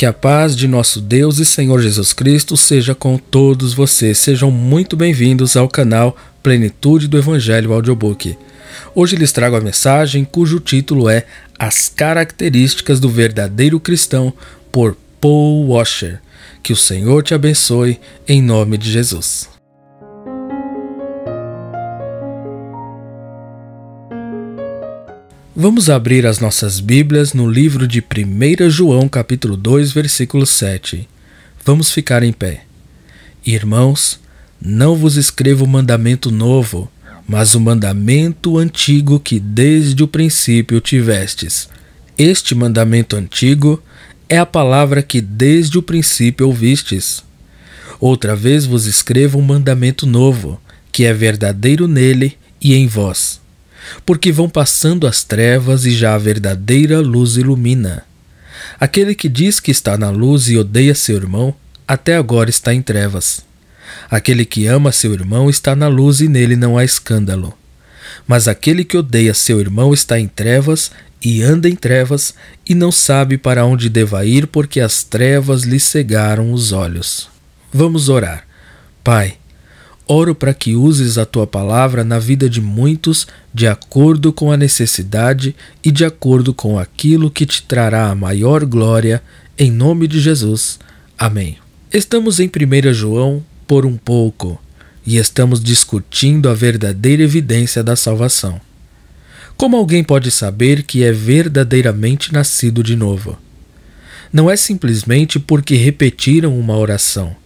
Que a paz de nosso Deus e Senhor Jesus Cristo seja com todos vocês. Sejam muito bem-vindos ao canal Plenitude do Evangelho Audiobook. Hoje lhes trago a mensagem cujo título é As Características do Verdadeiro Cristão, por Paul Washer. Que o Senhor te abençoe, em nome de Jesus. Vamos abrir as nossas Bíblias no livro de 1 João, capítulo 2, versículo 7. Vamos ficar em pé. Irmãos, não vos escrevo mandamento novo, mas o mandamento antigo que desde o princípio tivestes. Este mandamento antigo é a palavra que desde o princípio ouvistes. Outra vez vos escrevo um mandamento novo, que é verdadeiro nele e em vós porque vão passando as trevas e já a verdadeira luz ilumina. Aquele que diz que está na luz e odeia seu irmão, até agora está em trevas. Aquele que ama seu irmão está na luz e nele não há escândalo. Mas aquele que odeia seu irmão está em trevas e anda em trevas e não sabe para onde deva ir porque as trevas lhe cegaram os olhos. Vamos orar. Pai, Oro para que uses a tua palavra na vida de muitos, de acordo com a necessidade e de acordo com aquilo que te trará a maior glória, em nome de Jesus. Amém. Estamos em 1 João por um pouco e estamos discutindo a verdadeira evidência da salvação. Como alguém pode saber que é verdadeiramente nascido de novo? Não é simplesmente porque repetiram uma oração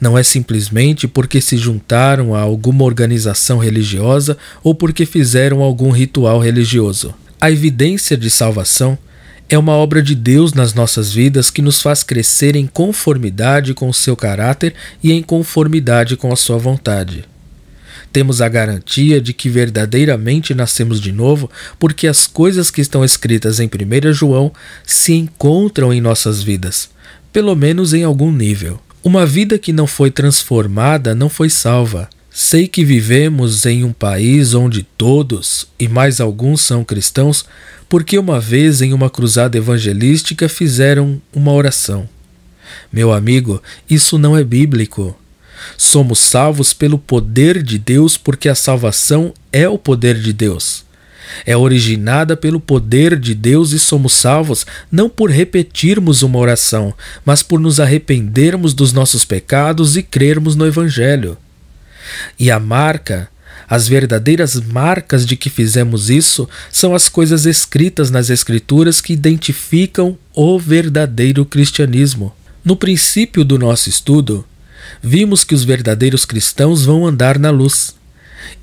não é simplesmente porque se juntaram a alguma organização religiosa ou porque fizeram algum ritual religioso. A evidência de salvação é uma obra de Deus nas nossas vidas que nos faz crescer em conformidade com o seu caráter e em conformidade com a sua vontade. Temos a garantia de que verdadeiramente nascemos de novo, porque as coisas que estão escritas em 1 João se encontram em nossas vidas, pelo menos em algum nível. Uma vida que não foi transformada não foi salva. Sei que vivemos em um país onde todos, e mais alguns são cristãos, porque uma vez em uma cruzada evangelística fizeram uma oração. Meu amigo, isso não é bíblico. Somos salvos pelo poder de Deus porque a salvação é o poder de Deus é originada pelo poder de Deus e somos salvos não por repetirmos uma oração, mas por nos arrependermos dos nossos pecados e crermos no Evangelho. E a marca, as verdadeiras marcas de que fizemos isso, são as coisas escritas nas Escrituras que identificam o verdadeiro cristianismo. No princípio do nosso estudo, vimos que os verdadeiros cristãos vão andar na luz.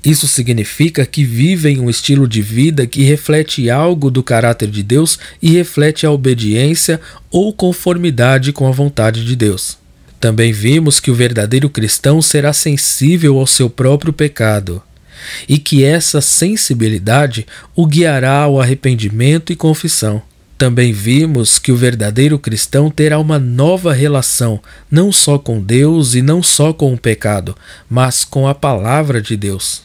Isso significa que vivem um estilo de vida que reflete algo do caráter de Deus e reflete a obediência ou conformidade com a vontade de Deus. Também vimos que o verdadeiro cristão será sensível ao seu próprio pecado e que essa sensibilidade o guiará ao arrependimento e confissão. Também vimos que o verdadeiro cristão terá uma nova relação, não só com Deus e não só com o pecado, mas com a palavra de Deus.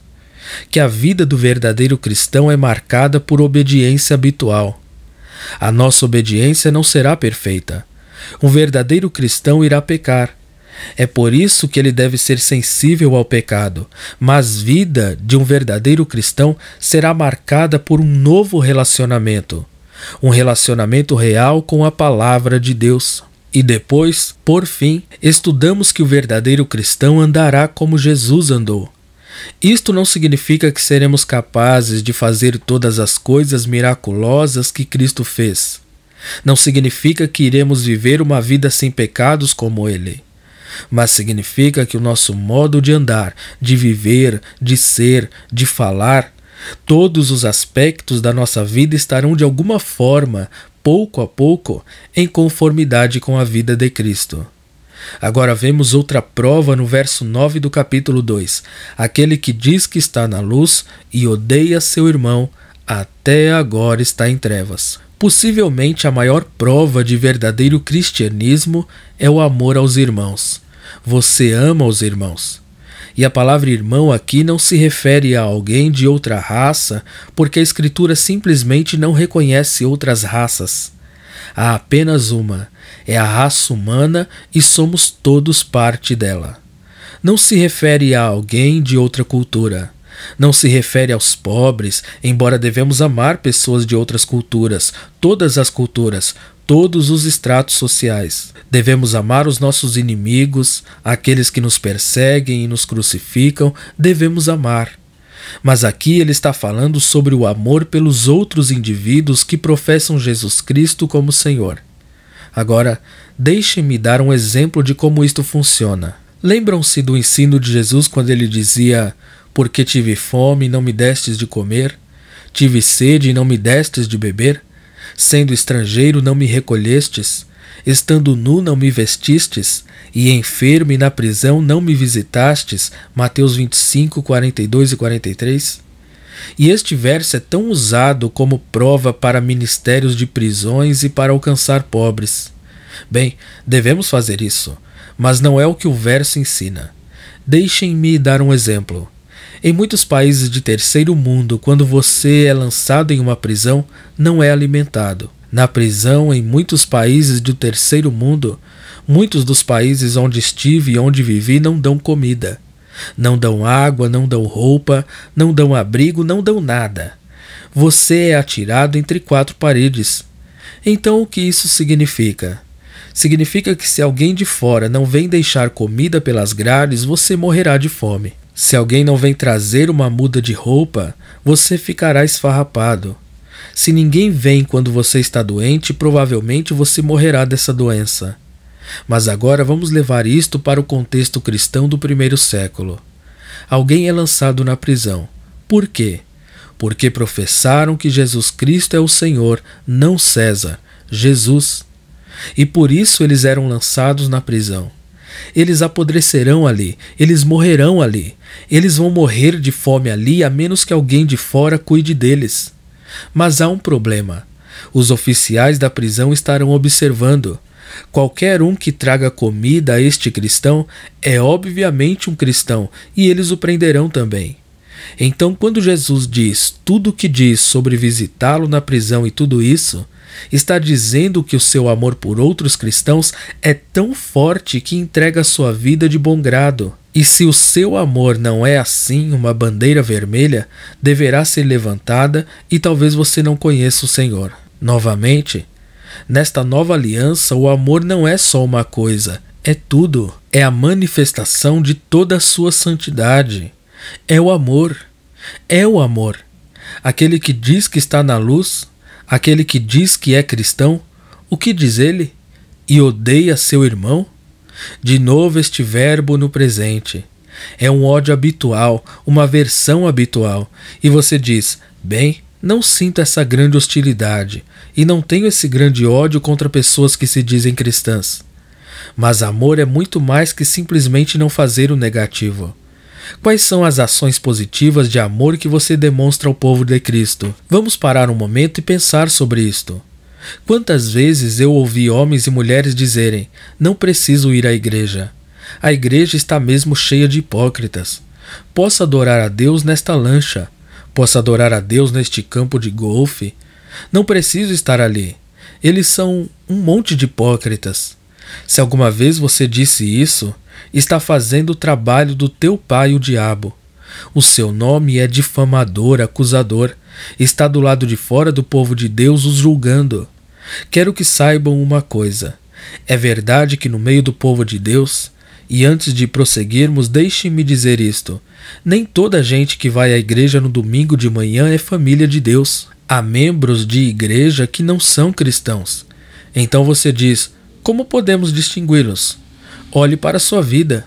Que a vida do verdadeiro cristão é marcada por obediência habitual. A nossa obediência não será perfeita. Um verdadeiro cristão irá pecar, é por isso que ele deve ser sensível ao pecado, mas vida de um verdadeiro cristão será marcada por um novo relacionamento, um relacionamento real com a palavra de Deus. E depois, por fim, estudamos que o verdadeiro cristão andará como Jesus andou. Isto não significa que seremos capazes de fazer todas as coisas miraculosas que Cristo fez. Não significa que iremos viver uma vida sem pecados como Ele. Mas significa que o nosso modo de andar, de viver, de ser, de falar, Todos os aspectos da nossa vida estarão de alguma forma, pouco a pouco, em conformidade com a vida de Cristo. Agora vemos outra prova no verso 9 do capítulo 2. Aquele que diz que está na luz e odeia seu irmão, até agora está em trevas. Possivelmente a maior prova de verdadeiro cristianismo é o amor aos irmãos. Você ama os irmãos. E a palavra irmão aqui não se refere a alguém de outra raça, porque a Escritura simplesmente não reconhece outras raças. Há apenas uma, é a raça humana e somos todos parte dela. Não se refere a alguém de outra cultura. Não se refere aos pobres, embora devemos amar pessoas de outras culturas, todas as culturas, todos os estratos sociais. Devemos amar os nossos inimigos, aqueles que nos perseguem e nos crucificam, devemos amar. Mas aqui ele está falando sobre o amor pelos outros indivíduos que professam Jesus Cristo como Senhor. Agora, deixe-me dar um exemplo de como isto funciona. Lembram-se do ensino de Jesus quando ele dizia: Porque tive fome e não me destes de comer, tive sede e não me destes de beber? Sendo estrangeiro, não me recolhestes, estando nu, não me vestistes, e enfermo e na prisão, não me visitastes. Mateus 25, 42 e 43. E este verso é tão usado como prova para ministérios de prisões e para alcançar pobres. Bem, devemos fazer isso, mas não é o que o verso ensina. Deixem-me dar um exemplo. Em muitos países de terceiro mundo, quando você é lançado em uma prisão, não é alimentado. Na prisão, em muitos países do terceiro mundo, muitos dos países onde estive e onde vivi não dão comida. Não dão água, não dão roupa, não dão abrigo, não dão nada. Você é atirado entre quatro paredes. Então, o que isso significa? Significa que se alguém de fora não vem deixar comida pelas grades, você morrerá de fome. Se alguém não vem trazer uma muda de roupa, você ficará esfarrapado. Se ninguém vem quando você está doente, provavelmente você morrerá dessa doença. Mas agora vamos levar isto para o contexto cristão do primeiro século. Alguém é lançado na prisão. Por quê? Porque professaram que Jesus Cristo é o Senhor, não César, Jesus. E por isso eles eram lançados na prisão. Eles apodrecerão ali, eles morrerão ali, eles vão morrer de fome ali a menos que alguém de fora cuide deles. Mas há um problema. Os oficiais da prisão estarão observando. Qualquer um que traga comida a este cristão é obviamente um cristão e eles o prenderão também. Então, quando Jesus diz tudo o que diz sobre visitá-lo na prisão e tudo isso, está dizendo que o seu amor por outros cristãos é tão forte que entrega sua vida de bom grado. E se o seu amor não é assim uma bandeira vermelha, deverá ser levantada e talvez você não conheça o Senhor. Novamente, nesta nova aliança, o amor não é só uma coisa, é tudo. É a manifestação de toda a sua santidade. É o amor. É o amor. Aquele que diz que está na luz, aquele que diz que é cristão, o que diz ele? E odeia seu irmão? De novo, este verbo no presente. É um ódio habitual, uma aversão habitual. E você diz: bem, não sinto essa grande hostilidade e não tenho esse grande ódio contra pessoas que se dizem cristãs. Mas amor é muito mais que simplesmente não fazer o negativo. Quais são as ações positivas de amor que você demonstra ao povo de Cristo? Vamos parar um momento e pensar sobre isto. Quantas vezes eu ouvi homens e mulheres dizerem: Não preciso ir à igreja. A igreja está mesmo cheia de hipócritas. Posso adorar a Deus nesta lancha. Posso adorar a Deus neste campo de golfe. Não preciso estar ali. Eles são um monte de hipócritas. Se alguma vez você disse isso, está fazendo o trabalho do teu pai, o diabo. O seu nome é difamador, acusador. Está do lado de fora do povo de Deus os julgando. Quero que saibam uma coisa: é verdade que no meio do povo de Deus, e antes de prosseguirmos, deixe-me dizer isto: nem toda gente que vai à igreja no domingo de manhã é família de Deus. Há membros de igreja que não são cristãos. Então você diz: como podemos distingui-los? Olhe para a sua vida.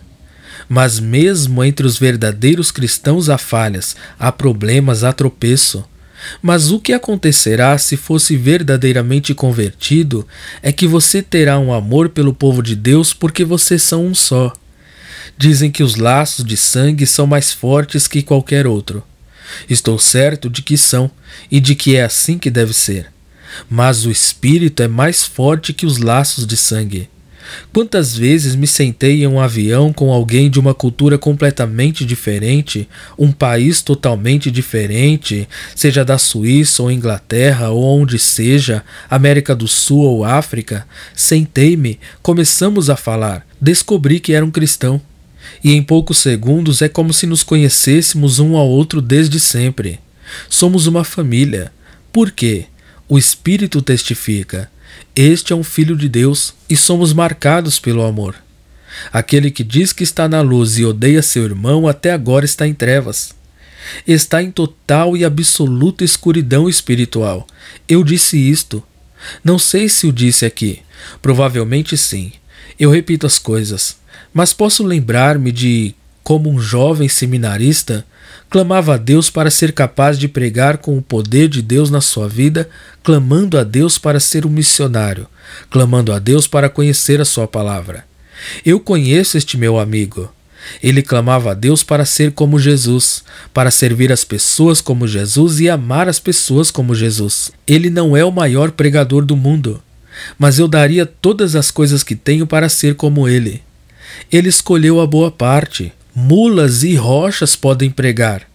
Mas mesmo entre os verdadeiros cristãos há falhas, há problemas, há tropeço. Mas o que acontecerá se fosse verdadeiramente convertido é que você terá um amor pelo povo de Deus porque vocês são um só. Dizem que os laços de sangue são mais fortes que qualquer outro. Estou certo de que são e de que é assim que deve ser. Mas o espírito é mais forte que os laços de sangue. Quantas vezes me sentei em um avião com alguém de uma cultura completamente diferente, um país totalmente diferente, seja da Suíça ou Inglaterra ou onde seja, América do Sul ou África? Sentei-me, começamos a falar, descobri que era um cristão. E em poucos segundos é como se nos conhecêssemos um ao outro desde sempre. Somos uma família. Por quê? O Espírito testifica. Este é um filho de Deus e somos marcados pelo amor. Aquele que diz que está na luz e odeia seu irmão até agora está em trevas. Está em total e absoluta escuridão espiritual. Eu disse isto. Não sei se o disse aqui. Provavelmente sim. Eu repito as coisas. Mas posso lembrar-me de como um jovem seminarista clamava a Deus para ser capaz de pregar com o poder de Deus na sua vida, clamando a Deus para ser um missionário, clamando a Deus para conhecer a sua palavra. Eu conheço este meu amigo. Ele clamava a Deus para ser como Jesus, para servir as pessoas como Jesus e amar as pessoas como Jesus. Ele não é o maior pregador do mundo, mas eu daria todas as coisas que tenho para ser como ele. Ele escolheu a boa parte, mulas e rochas podem pregar.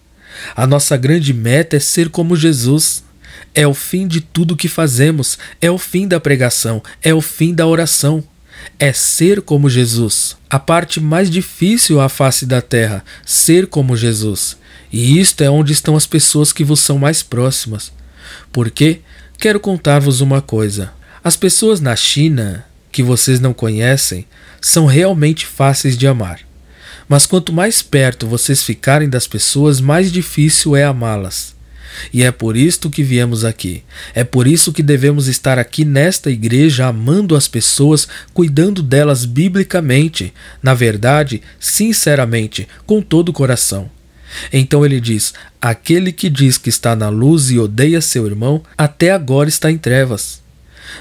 A nossa grande meta é ser como Jesus. É o fim de tudo que fazemos, é o fim da pregação, é o fim da oração. É ser como Jesus. A parte mais difícil à face da terra, ser como Jesus. E isto é onde estão as pessoas que vos são mais próximas. Porque quero contar-vos uma coisa. As pessoas na China, que vocês não conhecem, são realmente fáceis de amar. Mas quanto mais perto vocês ficarem das pessoas, mais difícil é amá-las. E é por isto que viemos aqui. É por isso que devemos estar aqui nesta igreja amando as pessoas, cuidando delas biblicamente, na verdade, sinceramente, com todo o coração. Então ele diz: Aquele que diz que está na luz e odeia seu irmão, até agora está em trevas.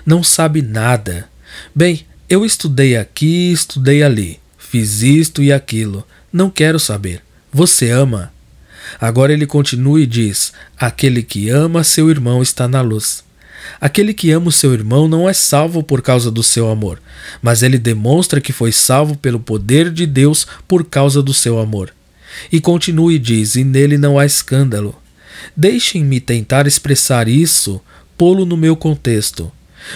Não sabe nada. Bem, eu estudei aqui, estudei ali. Fiz isto e aquilo. Não quero saber. Você ama? Agora ele continua e diz: Aquele que ama seu irmão está na luz. Aquele que ama o seu irmão não é salvo por causa do seu amor, mas ele demonstra que foi salvo pelo poder de Deus por causa do seu amor. E continua e diz: E nele não há escândalo. Deixem-me tentar expressar isso, pô-lo no meu contexto.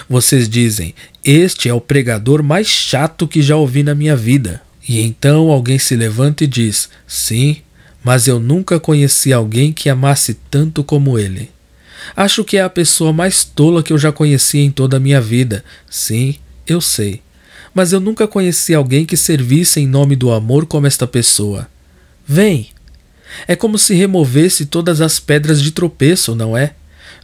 Vocês dizem: Este é o pregador mais chato que já ouvi na minha vida. E então alguém se levanta e diz: Sim, mas eu nunca conheci alguém que amasse tanto como ele. Acho que é a pessoa mais tola que eu já conheci em toda a minha vida. Sim, eu sei. Mas eu nunca conheci alguém que servisse em nome do amor como esta pessoa. Vem! É como se removesse todas as pedras de tropeço, não é?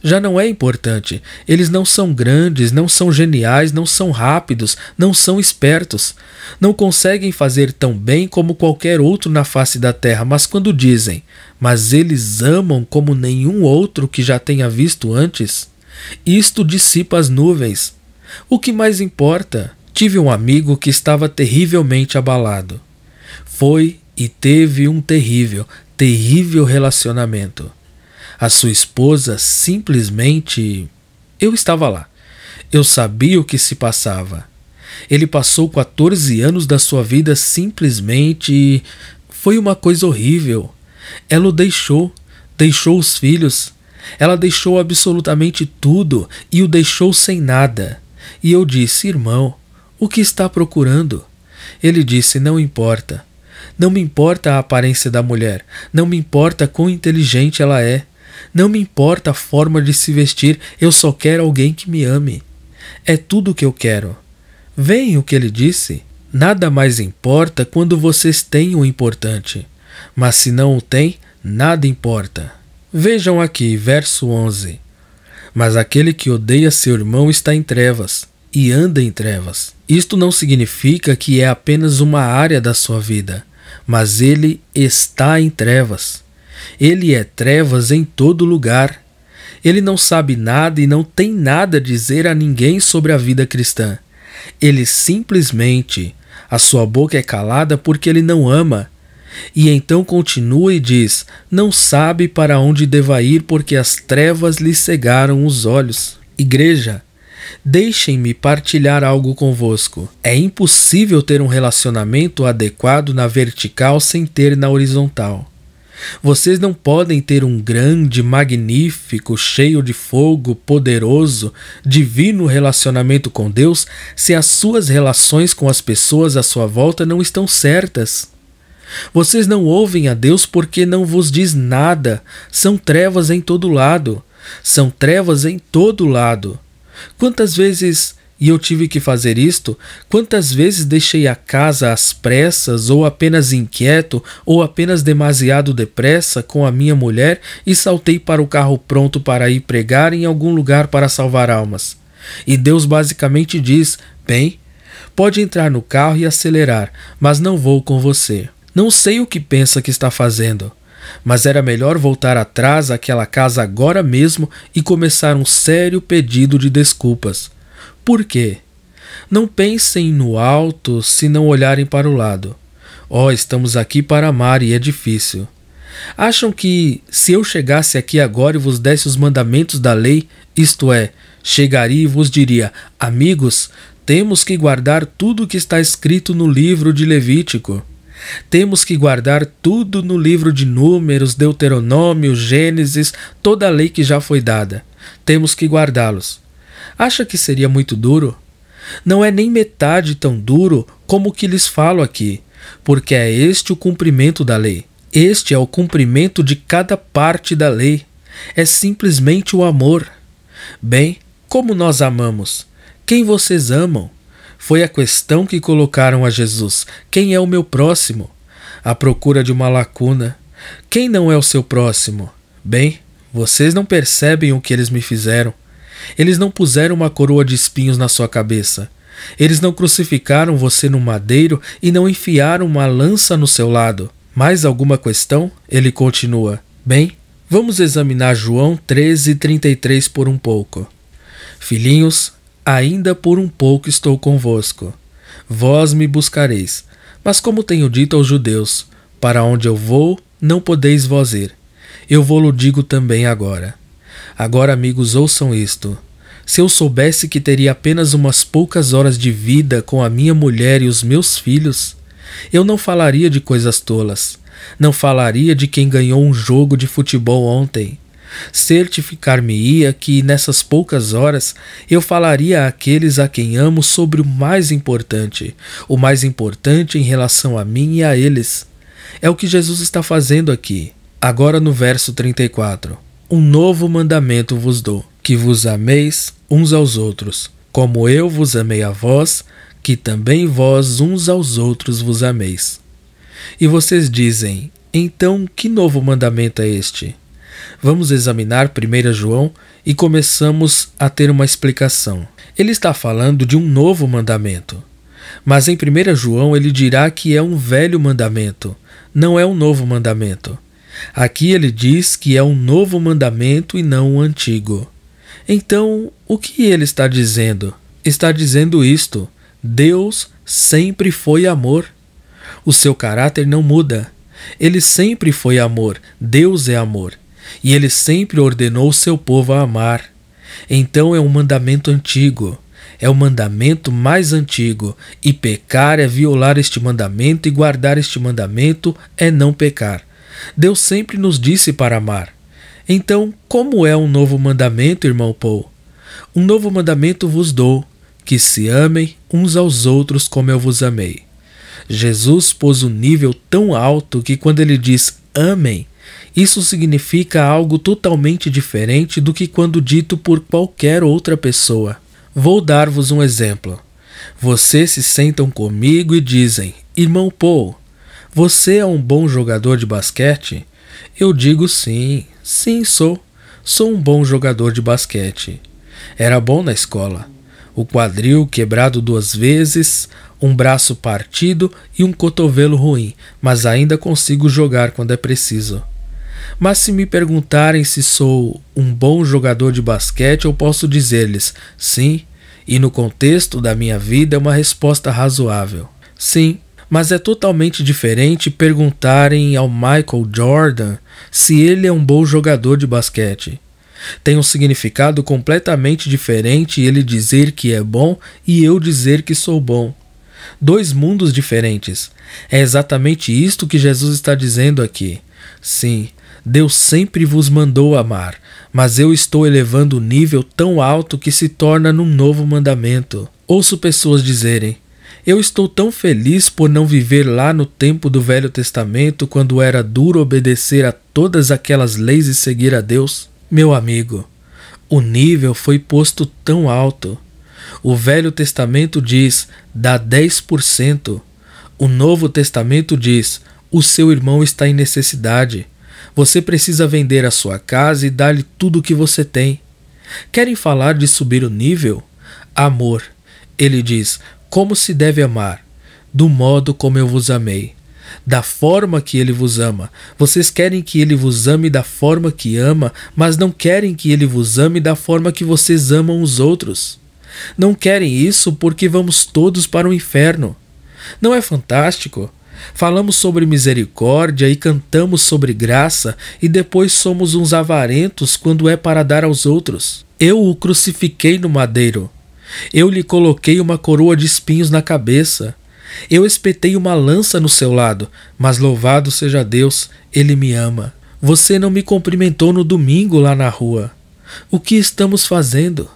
já não é importante. Eles não são grandes, não são geniais, não são rápidos, não são espertos. Não conseguem fazer tão bem como qualquer outro na face da terra, mas quando dizem, mas eles amam como nenhum outro que já tenha visto antes, isto dissipa as nuvens. O que mais importa? Tive um amigo que estava terrivelmente abalado. Foi e teve um terrível, terrível relacionamento a sua esposa simplesmente. Eu estava lá. Eu sabia o que se passava. Ele passou 14 anos da sua vida simplesmente. Foi uma coisa horrível. Ela o deixou, deixou os filhos. Ela deixou absolutamente tudo e o deixou sem nada. E eu disse: Irmão, o que está procurando? Ele disse: Não importa. Não me importa a aparência da mulher, não me importa quão inteligente ela é. Não me importa a forma de se vestir, eu só quero alguém que me ame. É tudo o que eu quero. Vem o que ele disse. Nada mais importa quando vocês têm o importante. Mas se não o têm, nada importa. Vejam aqui, verso 11. Mas aquele que odeia seu irmão está em trevas, e anda em trevas. Isto não significa que é apenas uma área da sua vida, mas ele está em trevas. Ele é trevas em todo lugar. Ele não sabe nada e não tem nada a dizer a ninguém sobre a vida cristã. Ele simplesmente, a sua boca é calada porque ele não ama. E então continua e diz: Não sabe para onde deva ir porque as trevas lhe cegaram os olhos. Igreja, deixem-me partilhar algo convosco. É impossível ter um relacionamento adequado na vertical sem ter na horizontal. Vocês não podem ter um grande, magnífico, cheio de fogo, poderoso, divino relacionamento com Deus se as suas relações com as pessoas à sua volta não estão certas. Vocês não ouvem a Deus porque não vos diz nada. São trevas em todo lado. São trevas em todo lado. Quantas vezes e eu tive que fazer isto, quantas vezes deixei a casa às pressas, ou apenas inquieto, ou apenas demasiado depressa com a minha mulher e saltei para o carro pronto para ir pregar em algum lugar para salvar almas. E Deus basicamente diz: bem, pode entrar no carro e acelerar, mas não vou com você. Não sei o que pensa que está fazendo mas era melhor voltar atrás àquela casa agora mesmo e começar um sério pedido de desculpas. Por quê? Não pensem no alto se não olharem para o lado. Ó, oh, estamos aqui para amar e é difícil. Acham que se eu chegasse aqui agora e vos desse os mandamentos da lei, isto é, chegaria e vos diria: Amigos, temos que guardar tudo o que está escrito no livro de Levítico. Temos que guardar tudo no livro de Números, Deuteronômio, Gênesis, toda a lei que já foi dada. Temos que guardá-los. Acha que seria muito duro? Não é nem metade tão duro como o que lhes falo aqui, porque é este o cumprimento da lei. Este é o cumprimento de cada parte da lei. É simplesmente o amor. Bem, como nós amamos? Quem vocês amam? Foi a questão que colocaram a Jesus: quem é o meu próximo? A procura de uma lacuna. Quem não é o seu próximo? Bem, vocês não percebem o que eles me fizeram. Eles não puseram uma coroa de espinhos na sua cabeça. Eles não crucificaram você no madeiro e não enfiaram uma lança no seu lado. Mais alguma questão? Ele continua. Bem, vamos examinar João 13:33 por um pouco. Filhinhos, ainda por um pouco estou convosco. Vós me buscareis. Mas como tenho dito aos judeus, para onde eu vou, não podeis vós ir. Eu vou-lo digo também agora. Agora, amigos, ouçam isto. Se eu soubesse que teria apenas umas poucas horas de vida com a minha mulher e os meus filhos, eu não falaria de coisas tolas. Não falaria de quem ganhou um jogo de futebol ontem. Certificar-me-ia que nessas poucas horas eu falaria àqueles a quem amo sobre o mais importante, o mais importante em relação a mim e a eles. É o que Jesus está fazendo aqui, agora no verso 34. Um novo mandamento vos dou: que vos ameis uns aos outros, como eu vos amei a vós, que também vós uns aos outros vos ameis. E vocês dizem: então, que novo mandamento é este? Vamos examinar 1 João e começamos a ter uma explicação. Ele está falando de um novo mandamento. Mas em 1 João ele dirá que é um velho mandamento, não é um novo mandamento. Aqui ele diz que é um novo mandamento e não o um antigo. Então, o que ele está dizendo? Está dizendo isto: Deus sempre foi amor. O seu caráter não muda. Ele sempre foi amor. Deus é amor. E ele sempre ordenou o seu povo a amar. Então é um mandamento antigo. É o mandamento mais antigo, e pecar é violar este mandamento, e guardar este mandamento é não pecar. Deus sempre nos disse para amar. Então, como é um novo mandamento, irmão Paul? Um novo mandamento vos dou, que se amem uns aos outros como eu vos amei. Jesus pôs um nível tão alto que quando ele diz amem, isso significa algo totalmente diferente do que quando dito por qualquer outra pessoa. Vou dar-vos um exemplo. Vocês se sentam comigo e dizem: Irmão Paul, você é um bom jogador de basquete? Eu digo sim, sim sou. Sou um bom jogador de basquete. Era bom na escola. O quadril quebrado duas vezes, um braço partido e um cotovelo ruim, mas ainda consigo jogar quando é preciso. Mas se me perguntarem se sou um bom jogador de basquete, eu posso dizer-lhes sim, e no contexto da minha vida é uma resposta razoável. Sim, mas é totalmente diferente perguntarem ao Michael Jordan se ele é um bom jogador de basquete. Tem um significado completamente diferente ele dizer que é bom e eu dizer que sou bom. Dois mundos diferentes. É exatamente isto que Jesus está dizendo aqui. Sim, Deus sempre vos mandou amar, mas eu estou elevando o nível tão alto que se torna num novo mandamento. Ouço pessoas dizerem: eu estou tão feliz por não viver lá no tempo do Velho Testamento, quando era duro obedecer a todas aquelas leis e seguir a Deus. Meu amigo, o nível foi posto tão alto. O Velho Testamento diz: dá 10%. O Novo Testamento diz: o seu irmão está em necessidade. Você precisa vender a sua casa e dar-lhe tudo o que você tem. Querem falar de subir o nível? Amor. Ele diz: como se deve amar, do modo como eu vos amei, da forma que ele vos ama. Vocês querem que ele vos ame da forma que ama, mas não querem que ele vos ame da forma que vocês amam os outros. Não querem isso porque vamos todos para o inferno. Não é fantástico? Falamos sobre misericórdia e cantamos sobre graça, e depois somos uns avarentos quando é para dar aos outros. Eu o crucifiquei no madeiro. Eu lhe coloquei uma coroa de espinhos na cabeça. Eu espetei uma lança no seu lado, mas louvado seja Deus, ele me ama. Você não me cumprimentou no domingo lá na rua. O que estamos fazendo?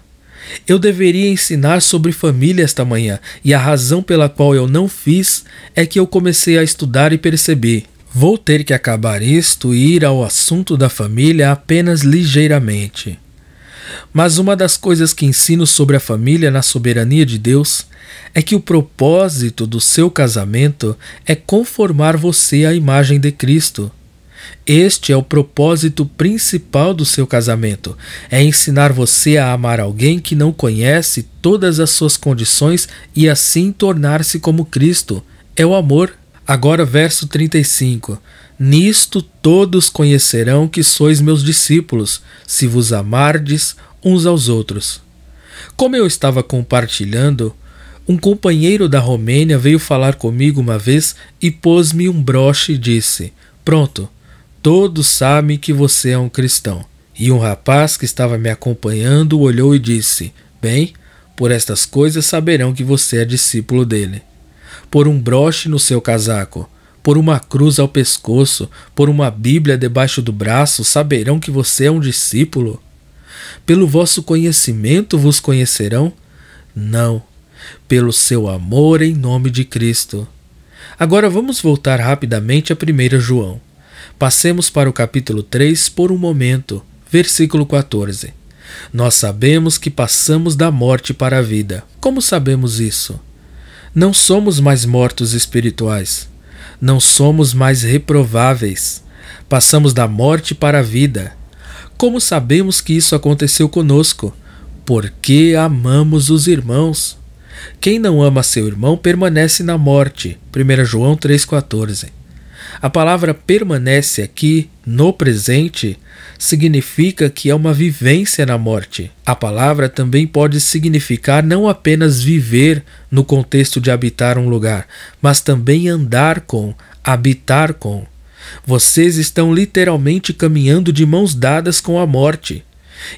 Eu deveria ensinar sobre família esta manhã, e a razão pela qual eu não fiz é que eu comecei a estudar e percebi. Vou ter que acabar isto e ir ao assunto da família apenas ligeiramente. Mas uma das coisas que ensino sobre a família na soberania de Deus é que o propósito do seu casamento é conformar você à imagem de Cristo. Este é o propósito principal do seu casamento: é ensinar você a amar alguém que não conhece todas as suas condições e assim tornar-se como Cristo. É o amor. Agora, verso 35: Nisto todos conhecerão que sois meus discípulos, se vos amardes uns aos outros. Como eu estava compartilhando, um companheiro da Romênia veio falar comigo uma vez e pôs-me um broche e disse: Pronto, todos sabem que você é um cristão. E um rapaz que estava me acompanhando olhou e disse: Bem, por estas coisas saberão que você é discípulo dele por um broche no seu casaco, por uma cruz ao pescoço, por uma Bíblia debaixo do braço, saberão que você é um discípulo? Pelo vosso conhecimento vos conhecerão? Não, pelo seu amor em nome de Cristo. Agora vamos voltar rapidamente a 1 João. Passemos para o capítulo 3 por um momento, versículo 14. Nós sabemos que passamos da morte para a vida. Como sabemos isso? Não somos mais mortos espirituais. Não somos mais reprováveis. Passamos da morte para a vida. Como sabemos que isso aconteceu conosco? Porque amamos os irmãos. Quem não ama seu irmão permanece na morte. 1 João 3,14. A palavra permanece aqui, no presente, significa que é uma vivência na morte. A palavra também pode significar não apenas viver, no contexto de habitar um lugar, mas também andar com, habitar com. Vocês estão literalmente caminhando de mãos dadas com a morte.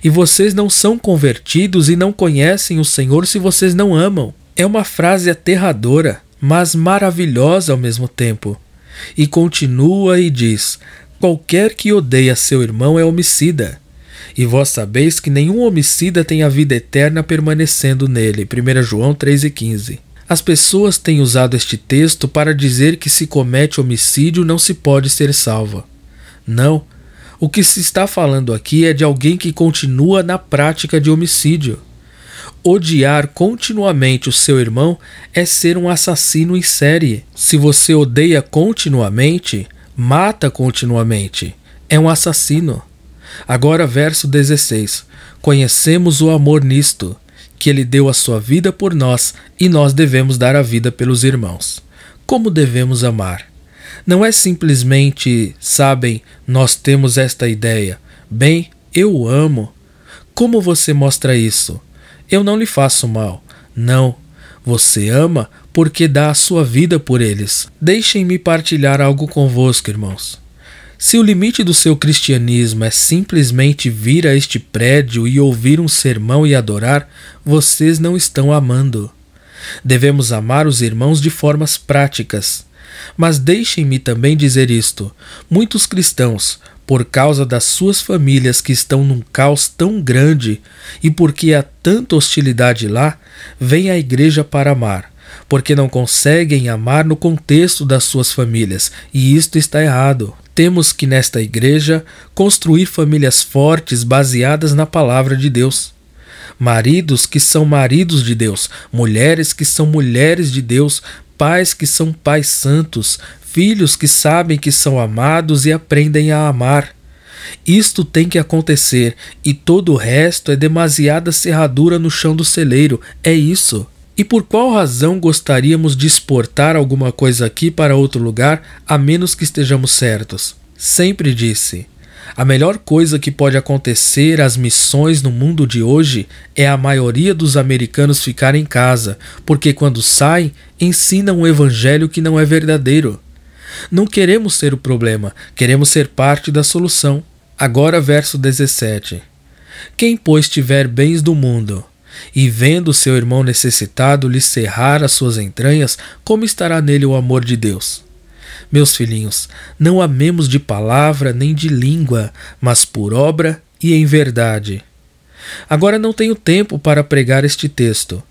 E vocês não são convertidos e não conhecem o Senhor se vocês não amam. É uma frase aterradora, mas maravilhosa ao mesmo tempo. E continua e diz: Qualquer que odeia seu irmão é homicida. E vós sabeis que nenhum homicida tem a vida eterna permanecendo nele. 1 João 3,15. As pessoas têm usado este texto para dizer que se comete homicídio não se pode ser salva. Não. O que se está falando aqui é de alguém que continua na prática de homicídio. Odiar continuamente o seu irmão é ser um assassino em série. Se você odeia continuamente, mata continuamente. É um assassino. Agora, verso 16: Conhecemos o amor nisto, que ele deu a sua vida por nós e nós devemos dar a vida pelos irmãos. Como devemos amar? Não é simplesmente, sabem, nós temos esta ideia, bem, eu amo. Como você mostra isso? Eu não lhe faço mal. Não. Você ama porque dá a sua vida por eles. Deixem-me partilhar algo convosco, irmãos. Se o limite do seu cristianismo é simplesmente vir a este prédio e ouvir um sermão e adorar, vocês não estão amando. Devemos amar os irmãos de formas práticas. Mas deixem-me também dizer isto: muitos cristãos, por causa das suas famílias que estão num caos tão grande e porque há tanta hostilidade lá, vêm à igreja para amar, porque não conseguem amar no contexto das suas famílias, e isto está errado. Temos que, nesta igreja, construir famílias fortes baseadas na palavra de Deus. Maridos que são maridos de Deus, mulheres que são mulheres de Deus, pais que são pais santos, filhos que sabem que são amados e aprendem a amar. Isto tem que acontecer, e todo o resto é demasiada serradura no chão do celeiro, é isso. E por qual razão gostaríamos de exportar alguma coisa aqui para outro lugar, a menos que estejamos certos? Sempre disse: a melhor coisa que pode acontecer às missões no mundo de hoje é a maioria dos americanos ficar em casa, porque quando saem, ensinam um evangelho que não é verdadeiro. Não queremos ser o problema, queremos ser parte da solução. Agora, verso 17: Quem, pois, tiver bens do mundo e vendo seu irmão necessitado lhe cerrar as suas entranhas, como estará nele o amor de Deus? Meus filhinhos, não amemos de palavra nem de língua, mas por obra e em verdade. Agora não tenho tempo para pregar este texto,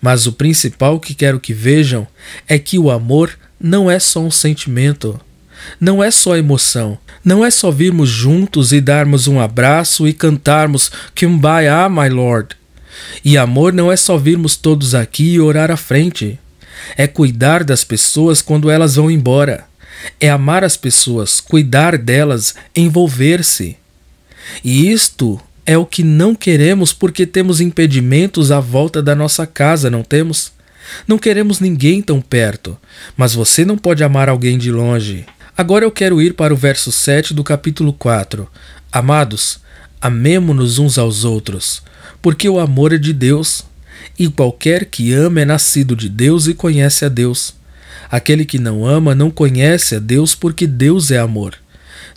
mas o principal que quero que vejam é que o amor não é só um sentimento, não é só emoção, não é só virmos juntos e darmos um abraço e cantarmos Kumbaya, my Lord. E amor não é só virmos todos aqui e orar à frente. É cuidar das pessoas quando elas vão embora. É amar as pessoas, cuidar delas, envolver-se. E isto é o que não queremos porque temos impedimentos à volta da nossa casa, não temos? Não queremos ninguém tão perto, mas você não pode amar alguém de longe. Agora eu quero ir para o verso 7 do capítulo 4. Amados, amemo-nos uns aos outros porque o amor é de Deus, e qualquer que ama é nascido de Deus e conhece a Deus. Aquele que não ama não conhece a Deus, porque Deus é amor.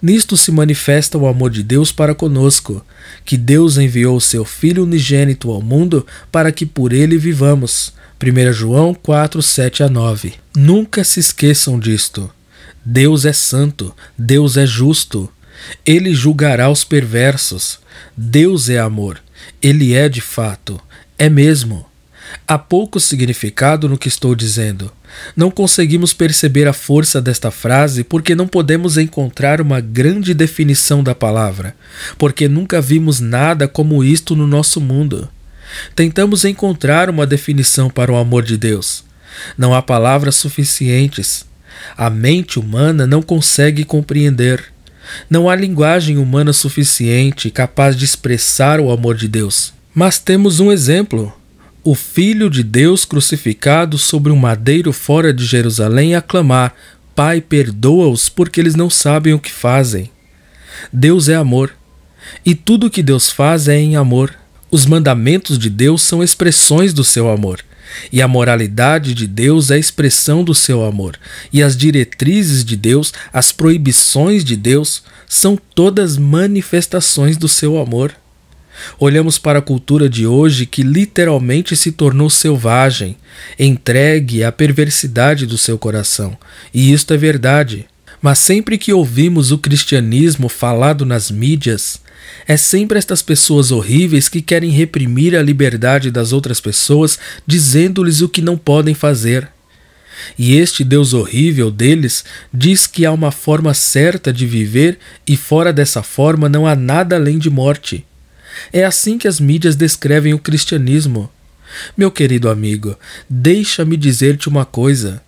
Nisto se manifesta o amor de Deus para conosco, que Deus enviou o seu Filho unigênito ao mundo para que por ele vivamos. 1 João 4, 7 a 9. Nunca se esqueçam disto. Deus é santo, Deus é justo. Ele julgará os perversos. Deus é amor. Ele é de fato, é mesmo. Há pouco significado no que estou dizendo. Não conseguimos perceber a força desta frase porque não podemos encontrar uma grande definição da palavra, porque nunca vimos nada como isto no nosso mundo. Tentamos encontrar uma definição para o amor de Deus. Não há palavras suficientes. A mente humana não consegue compreender. Não há linguagem humana suficiente capaz de expressar o amor de Deus. Mas temos um exemplo. O Filho de Deus crucificado sobre um madeiro fora de Jerusalém a clamar: Pai, perdoa-os, porque eles não sabem o que fazem. Deus é amor. E tudo o que Deus faz é em amor. Os mandamentos de Deus são expressões do seu amor. E a moralidade de Deus é a expressão do seu amor, e as diretrizes de Deus, as proibições de Deus, são todas manifestações do seu amor. Olhamos para a cultura de hoje que literalmente se tornou selvagem, entregue à perversidade do seu coração, e isto é verdade. Mas sempre que ouvimos o cristianismo falado nas mídias, é sempre estas pessoas horríveis que querem reprimir a liberdade das outras pessoas, dizendo-lhes o que não podem fazer. E este Deus horrível deles diz que há uma forma certa de viver e fora dessa forma não há nada além de morte. É assim que as mídias descrevem o cristianismo. Meu querido amigo, deixa-me dizer-te uma coisa.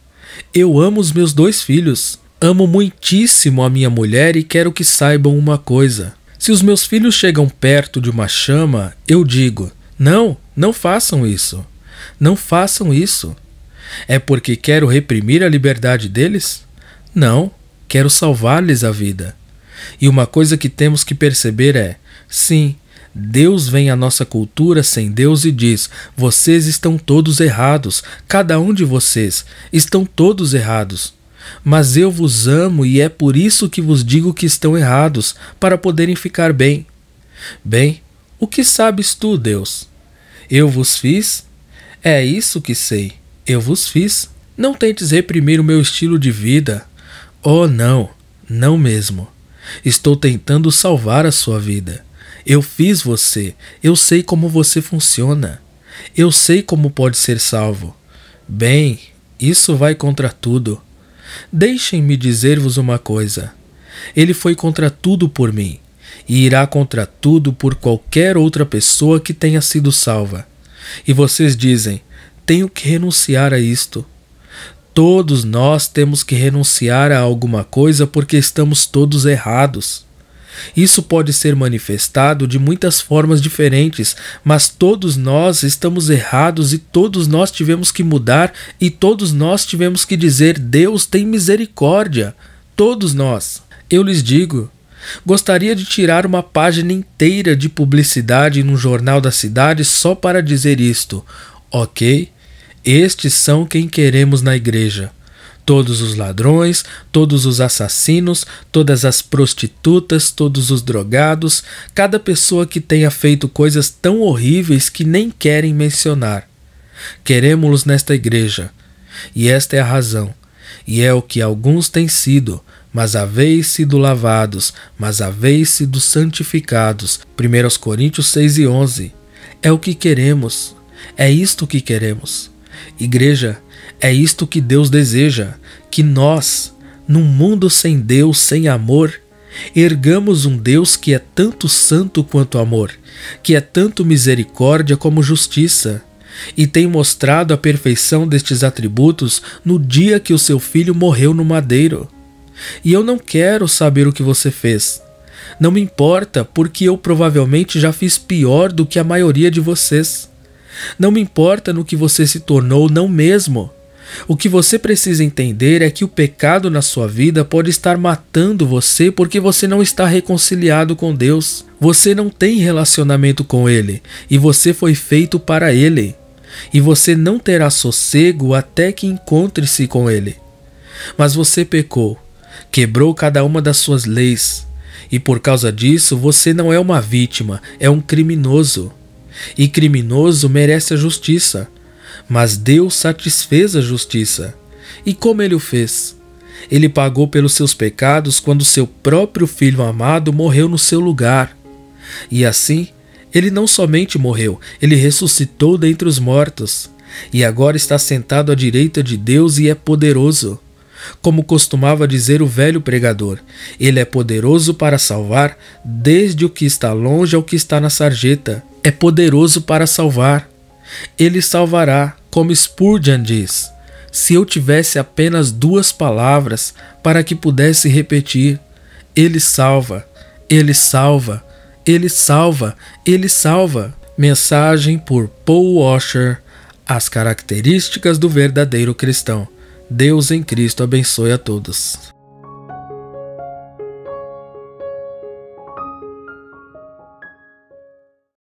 Eu amo os meus dois filhos, amo muitíssimo a minha mulher e quero que saibam uma coisa. Se os meus filhos chegam perto de uma chama, eu digo: não, não façam isso. Não façam isso. É porque quero reprimir a liberdade deles? Não, quero salvar-lhes a vida. E uma coisa que temos que perceber é: sim, Deus vem à nossa cultura sem Deus e diz: vocês estão todos errados, cada um de vocês, estão todos errados. Mas eu vos amo e é por isso que vos digo que estão errados, para poderem ficar bem. Bem, o que sabes tu, Deus? Eu vos fiz? É isso que sei. Eu vos fiz. Não tentes reprimir o meu estilo de vida. Oh, não, não mesmo. Estou tentando salvar a sua vida. Eu fiz você. Eu sei como você funciona. Eu sei como pode ser salvo. Bem, isso vai contra tudo. Deixem-me dizer-vos uma coisa: ele foi contra tudo por mim, e irá contra tudo por qualquer outra pessoa que tenha sido salva. E vocês dizem: tenho que renunciar a isto. Todos nós temos que renunciar a alguma coisa porque estamos todos errados. Isso pode ser manifestado de muitas formas diferentes, mas todos nós estamos errados e todos nós tivemos que mudar e todos nós tivemos que dizer: Deus tem misericórdia. Todos nós. Eu lhes digo. Gostaria de tirar uma página inteira de publicidade num jornal da cidade só para dizer isto. Ok? Estes são quem queremos na igreja todos os ladrões, todos os assassinos, todas as prostitutas, todos os drogados, cada pessoa que tenha feito coisas tão horríveis que nem querem mencionar. Queremos-los nesta igreja. E esta é a razão. E é o que alguns têm sido, mas haveis sido lavados, mas haveis sido santificados. 1 Coríntios 6 e 11. É o que queremos. É isto que queremos. Igreja, é isto que Deus deseja que nós, num mundo sem Deus, sem amor, ergamos um Deus que é tanto santo quanto amor, que é tanto misericórdia como justiça, e tem mostrado a perfeição destes atributos no dia que o seu filho morreu no madeiro. E eu não quero saber o que você fez. Não me importa, porque eu provavelmente já fiz pior do que a maioria de vocês. Não me importa no que você se tornou, não mesmo. O que você precisa entender é que o pecado na sua vida pode estar matando você porque você não está reconciliado com Deus. Você não tem relacionamento com Ele e você foi feito para Ele. E você não terá sossego até que encontre-se com Ele. Mas você pecou, quebrou cada uma das suas leis, e por causa disso você não é uma vítima, é um criminoso. E criminoso merece a justiça mas Deus satisfez a justiça. E como ele o fez? Ele pagou pelos seus pecados quando seu próprio filho amado morreu no seu lugar. E assim, ele não somente morreu, ele ressuscitou dentre os mortos. E agora está sentado à direita de Deus e é poderoso. Como costumava dizer o velho pregador, ele é poderoso para salvar, desde o que está longe ao que está na sarjeta. É poderoso para salvar. Ele salvará, como Spurgeon diz: se eu tivesse apenas duas palavras para que pudesse repetir, Ele salva, Ele salva, Ele salva, Ele salva. Mensagem por Paul Washer: As características do verdadeiro cristão. Deus em Cristo abençoe a todos.